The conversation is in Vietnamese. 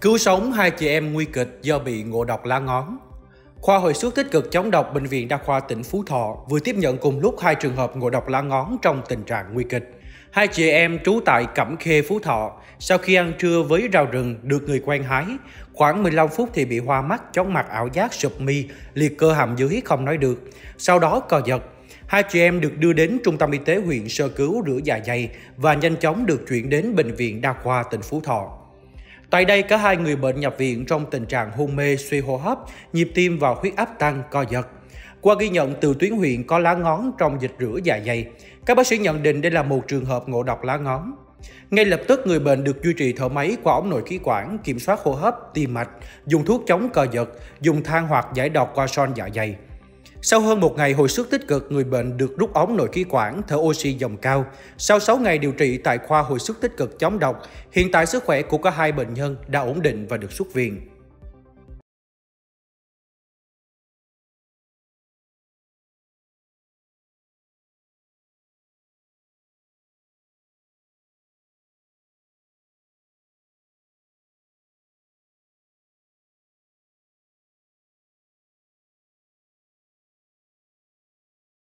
Cứu sống hai chị em nguy kịch do bị ngộ độc lá ngón. Khoa hồi sức tích cực chống độc Bệnh viện Đa khoa tỉnh Phú Thọ vừa tiếp nhận cùng lúc hai trường hợp ngộ độc lá ngón trong tình trạng nguy kịch. Hai chị em trú tại Cẩm Khê, Phú Thọ, sau khi ăn trưa với rau rừng được người quen hái, khoảng 15 phút thì bị hoa mắt, chóng mặt ảo giác, sụp mi, liệt cơ hàm dưới không nói được. Sau đó co giật. Hai chị em được đưa đến Trung tâm Y tế huyện sơ cứu rửa dạ dày và nhanh chóng được chuyển đến Bệnh viện Đa khoa tỉnh Phú Thọ. Tại đây, cả hai người bệnh nhập viện trong tình trạng hôn mê, suy hô hấp, nhịp tim và huyết áp tăng, co giật. Qua ghi nhận từ tuyến huyện có lá ngón trong dịch rửa dạ dày, các bác sĩ nhận định đây là một trường hợp ngộ độc lá ngón. Ngay lập tức, người bệnh được duy trì thở máy qua ống nội khí quản, kiểm soát hô hấp, tim mạch, dùng thuốc chống co giật, dùng than hoặc giải độc qua son dạ dày. Sau hơn một ngày hồi sức tích cực, người bệnh được rút ống nội khí quản, thở oxy dòng cao. Sau 6 ngày điều trị tại khoa hồi sức tích cực chống độc, hiện tại sức khỏe của cả hai bệnh nhân đã ổn định và được xuất viện.